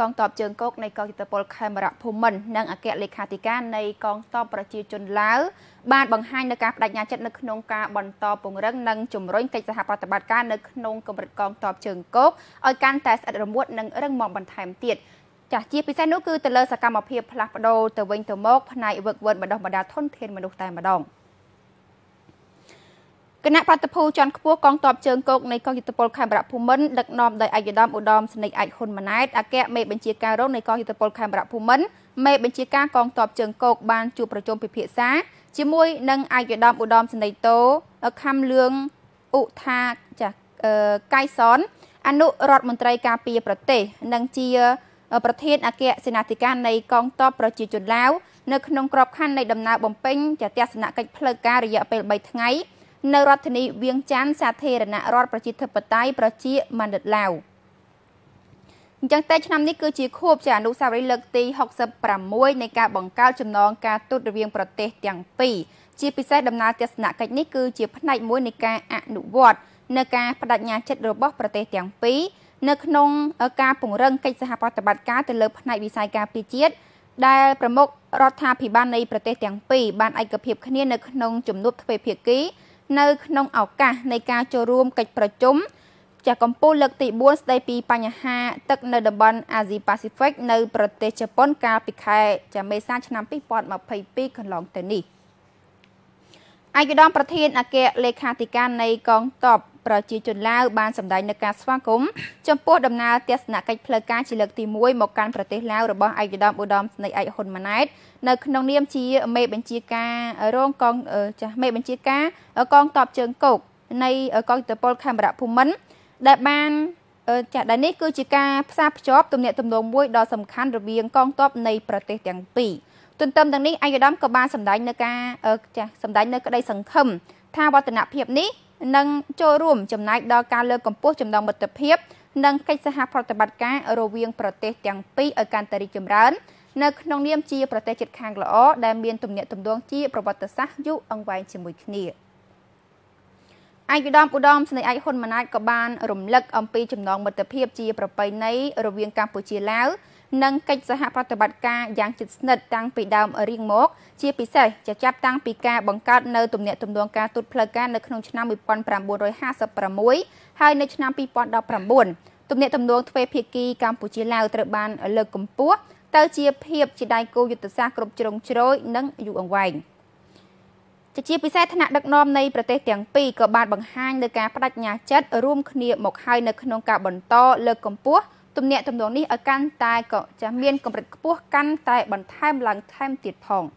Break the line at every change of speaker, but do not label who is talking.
កងតបជើងគោកនៃកងយុទ្ធពលខេមរៈភូមិន្ទនិងអគ្គលេខាធិការនៃកងតបប្រជាជនឡាវបានបង្ហាញនៅការបដិញ្ញាចិត្តនៅក្នុងការបន្តពង្រឹងនិងជំរុញកិច្ចសហប្រតិបត្តិការនៅក្នុងកម្រិតកងតបជើងគោកឲ្យកាន់តែស្អិតរមួតនិងរឹងមាំបន្ថែមទៀតចាស់ជាពិសេសនោះគឺទៅលើសកម្មភាពផ្លាស់ប្ដូរទៅវិញទៅមកផ្នែកវឹកវើម្ដងម្ដងធនធានមនុស្សតែម្ដង។គណៈប្រតិភូជាន់ខ្ពស់កងទ័ពជើងគោកនៃកងយុទ្ធពលខេមរៈភូមិន្ទដឹកនាំដោយឯកឧត្តមឧត្តមសេនីយ៍អាចហ៊ុនម៉ាណែតអគ្គមេបញ្ជាការរងនៃកងយុទ្ធពលខេមរៈភូមិន្ទមេបញ្ជាការកងទ័ពជើងគោកបានជួបប្រជុំពិភាក្សាជាមួយនឹងឯកឧត្តមឧត្តមសេនីយ៍តូខំលឿងឧថាចាកៃសនអនុរដ្ឋមន្ត្រីការពារប្រទេស និងជាប្រធានអគ្គសេនាធិការនៃកងទ័ពប្រជាជនឡាវនៅក្នុងក្របខ័ណ្ឌនៃដំណើរបំពេញជាទស្សនកិច្ចផ្លូវការរយៈពេល3ថ្ងៃនៅរដ្ឋធានីវៀងច័ន្ទសាធារណរដ្ឋប្រជាធិបតេយ្យប្រជាមានិតឡាវអញ្ចឹងតែឆ្នាំនេះគឺជាខួបជាអនុស្សាវរីយ៍លើកទី66នៃការបង្កើតចំណងការទូត រវាងប្រទេសទាំងពីរជាពិសេសដំណើរទស្សនកិច្ចនេះគឺជាផ្នែកមួយនៃការអនុវត្តនៅការបដិញ្ញាចិត្តរបស់ប្រទេសទាំងពីរនៅក្នុង ការពង្រឹងកិច្ចសហប្រតិបត្តិការទៅលើផ្នែកវិស័យការពារជាតិដែលប្រមុខរដ្ឋាភិបាលនៃប្រទេសទាំងពីរបានឯកភាពគ្នានៅក្នុងជំនួបទ្វេភាគីនៅក្នុងឱកាសនៃការចូលរួមកិច្ចប្រជុំចាកម្ពុជាលើកទី4ស្ដីពីបញ្ហាទឹកនៅតំបន់អាស៊ីប៉ាស៊ីហ្វិកនៅ ប្រទេសជប៉ុនកាលពីខែចាមេសា ឆ្នាំ2022កន្លងទៅនេះឯកឧត្តមប្រធានអគ្គលេខាធិការនៃកងទ័ពប្រជាជនឡាវបានសម្ដែងនូវការស្វាគមន៍ចំពោះដំណើរទស្សនកិច្ចផ្លូវការជាលើកទី1មកកាន់ប្រទេសឡាវរបស់ឯកឧត្តមឧត្តមស្នេហ៍ឯកហ៊ុនម៉ាណែត នៅក្នុងនាមជាមេបញ្ជាការរងកងចាស់មេបញ្ជាការកងតបជើងគោកនៃកងទ័ពខេមរៈភូមិន្ទដែលបានចាស់ដែលនេះគឺជាការផ្សារភ្ជាប់ទំនាក់ទំនងមួយដ៏សំខាន់រវាងកងទ័ពនៃប្រទេសទាំងពីរទន្ទឹមទាំងនេះអាយដាមក៏បានសម្ដែងនៅការចាស់សម្ដែងនៅក្តីសង្ឃឹមថាវឌ្ឍនភាពនេះនិងចូលរួមចំណែកដល់ការលើកកម្ពស់ចំណងមិត្តភាពនិងកិច្ចសហប្រតិបត្តិការរវាងប្រទេសទាំងពីរឲ្យកាន់តែរីកចម្រើននៅក្នុងនាមជាប្រទេសជិតខាងល្អដែលមានទំនាក់ទំនងជាប្រវត្តិសាស្ត្រយូរអង្វែងជាមួយគ្នា។ឯកឧត្តមឧត្តមស្នេហ៍ឯកហ៊ុនម៉ាណែតក៏បានរំលឹកអំពីចំណងមិត្តភាពជាប្រពៃណីរវាងកម្ពុជាឡាវនិងកិច្ចសហប្រតិបត្តិការយ៉ាងជិតស្និទ្ធតាំងពីដើមរៀងមកជាពិសេសចាចាប់តាំងពីការបង្កើតនៅទំនាក់ទំនងការទូតផ្លូវការនៅក្នុងឆ្នាំ1956ហើយនៅឆ្នាំ2019ទំនាក់ទំនងទ្វេភាគីកម្ពុជាឡាវត្រូវបានលើកកម្ពស់ទៅជាភាពជាដៃគូយុទ្ធសាស្ត្រគ្រប់ជ្រុងជ្រោយនិងយូរអង្វែង។ជាពិសេសថ្នាក់ដឹកនាំនៃប្រទេសទាំងពីរក៏បានបង្ហាញនៅការបដិញ្ញាចិត្តរួមគ្នា មកហើយនៅក្នុងការបន្តលើកកម្ពស់ទំនាក់ទំនងនេះឲ្យកាន់តែក៏ចាស់មានកម្រិតខ្ពស់កាន់តែបន្ថែមឡើងថែមទៀតផង។